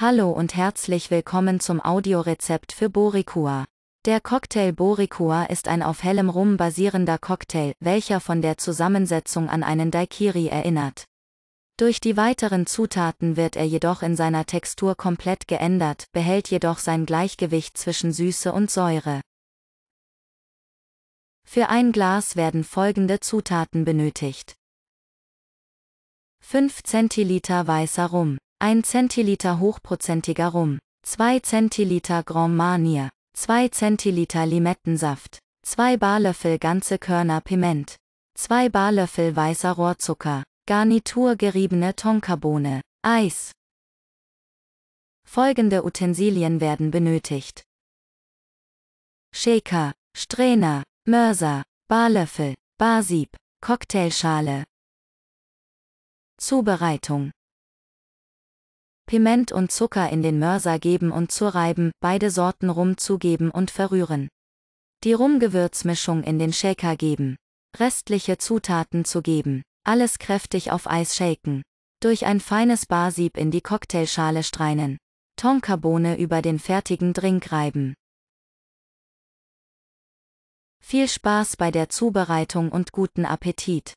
Hallo und herzlich willkommen zum Audiorezept für Boricua. Der Cocktail Boricua ist ein auf hellem Rum basierender Cocktail, welcher von der Zusammensetzung an einen Daiquiri erinnert. Durch die weiteren Zutaten wird er jedoch in seiner Textur komplett geändert, behält jedoch sein Gleichgewicht zwischen Süße und Säure. Für ein Glas werden folgende Zutaten benötigt. 5 Zentiliter weißer Rum 1 Zentiliter hochprozentiger Rum, 2 Zentiliter Grand Marnier, 2 Zentiliter Limettensaft, 2 Barlöffel ganze Körner Piment, 2 Barlöffel weißer Rohrzucker, Garnitur geriebene Tonkabohne, Eis. Folgende Utensilien werden benötigt. Shaker, Strähner, Mörser, Barlöffel, Barsieb, Cocktailschale. Zubereitung Piment und Zucker in den Mörser geben und zu reiben, beide Sorten Rum zugeben und verrühren. Die Rumgewürzmischung in den Shaker geben. Restliche Zutaten zu geben. Alles kräftig auf Eis shaken. Durch ein feines Barsieb in die Cocktailschale streinen. Tonkabohne über den fertigen Drink reiben. Viel Spaß bei der Zubereitung und guten Appetit!